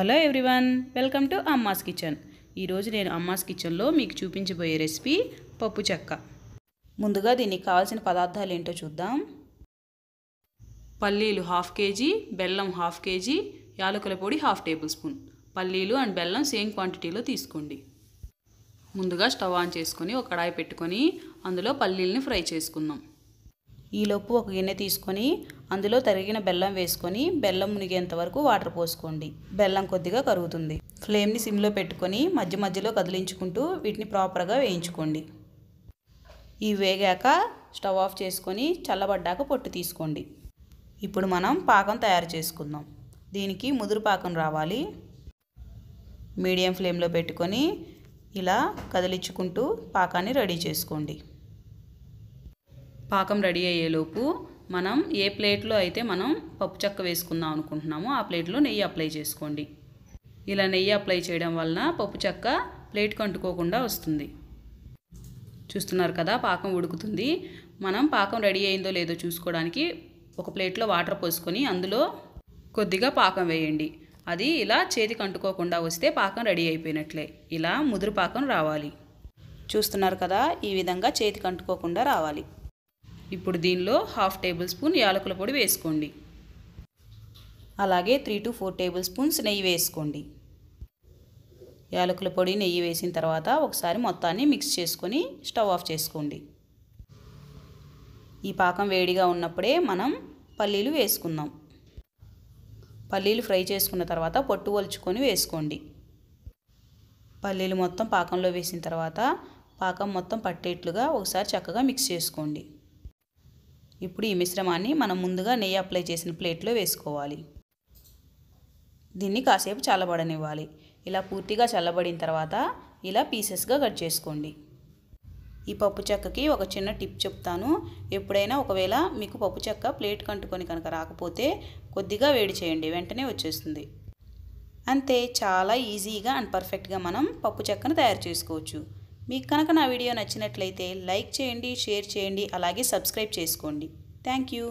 hello everyone welcome to Amma's kitchen ఈరోజు నేను అమ్మాస్ కిచెన్లో మీకు చూపించబోయే రెసిపీ పప్పు చెక్క ముందుగా దీనికి కావాల్సిన పదార్థాలు ఏంటో చూద్దాం పల్లీలు హాఫ్ కేజీ బెల్లం హాఫ్ కేజీ యాలకుల పొడి హాఫ్ టేబుల్ స్పూన్ పల్లీలు అండ్ బెల్లం సేమ్ క్వాంటిటీలో తీసుకోండి ముందుగా స్టవ్ ఆన్ చేసుకొని ఒక కడాయి పెట్టుకొని అందులో పల్లీల్ని ఫ్రై చేసుకుందాం ఈలోపు ఒక గిన్నె తీసుకొని అందులో తరిగిన బెల్లం వేసుకొని బెల్లం మునిగేంత వరకు వాటర్ పోసుకోండి బెల్లం కొద్దిగా కరుగుతుంది ఫ్లేమ్ని సిమ్లో పెట్టుకొని మధ్య మధ్యలో కదిలించుకుంటూ వీటిని ప్రాపర్గా వేయించుకోండి ఇవి వేగాక స్టవ్ ఆఫ్ చేసుకొని చల్లబడ్డాక పొట్టు తీసుకోండి ఇప్పుడు మనం పాకం తయారు చేసుకుందాం దీనికి ముదురు పాకం రావాలి మీడియం ఫ్లేమ్లో పెట్టుకొని ఇలా కదిలించుకుంటూ పాకాన్ని రెడీ చేసుకోండి పాకం రెడీ అయ్యేలోపు మనం ఏ ప్లేట్లో అయితే మనం పప్పు చెక్క వేసుకుందాం అనుకుంటున్నామో ఆ ప్లేట్లో నెయ్యి అప్లై చేసుకోండి ఇలా నెయ్యి అప్లై చేయడం వలన పప్పు చెక్క ప్లేట్కి కంటుకోకుండా వస్తుంది చూస్తున్నారు కదా పాకం ఉడుకుతుంది మనం పాకం రెడీ అయిందో లేదో చూసుకోవడానికి ఒక ప్లేట్లో వాటర్ పోసుకొని అందులో కొద్దిగా పాకం వేయండి అది ఇలా చేతికి అంటుకోకుండా వస్తే పాకం రెడీ అయిపోయినట్లే ఇలా ముదురు పాకం రావాలి చూస్తున్నారు కదా ఈ విధంగా చేతికి అంటుకోకుండా రావాలి ఇప్పుడు దీనిలో హాఫ్ టేబుల్ స్పూన్ యాలకుల పొడి వేసుకోండి అలాగే three to four tablespoons నెయ్యి వేసుకోండి యాలకుల పొడి నెయ్యి వేసిన తర్వాత ఒకసారి మొత్తాన్ని మిక్స్ చేసుకొని స్టవ్ ఆఫ్ చేసుకోండి ఈ పాకం వేడిగా ఉన్నప్పుడే మనం పల్లీలు వేసుకుందాం పల్లీలు ఫ్రై చేసుకున్న తర్వాత పొట్టు వలుచుకొని వేసుకోండి పల్లీలు మొత్తం పాకంలో వేసిన తర్వాత పాకం మొత్తం పట్టేట్లుగా ఒకసారి చక్కగా మిక్స్ చేసుకోండి ఇప్పుడు ఈ మిశ్రమాన్ని మనం ముందుగా నెయ్యి అప్లై చేసిన ప్లేట్లో వేసుకోవాలి దీన్ని కాసేపు చల్లబడనివ్వాలి ఇలా పూర్తిగా చల్లబడిన తర్వాత ఇలా పీసెస్గా కట్ చేసుకోండి ఈ పప్పు చెక్కకి ఒక చిన్న టిప్ చెప్తాను ఎప్పుడైనా ఒకవేళ మీకు పప్పు చెక్క ప్లేట్ కంటుకొని కనుక రాకపోతే కొద్దిగా వేడి చేయండి వెంటనే వచ్చేస్తుంది అంతే చాలా ఈజీగా అండ్ పర్ఫెక్ట్గా మనం పప్పు చెక్కను తయారు చేసుకోవచ్చు మీకు కనుక నా వీడియో నచ్చినట్లయితే లైక్ చేయండి షేర్ చేయండి అలాగే సబ్స్క్రైబ్ చేసుకోండి థ్యాంక్ యూ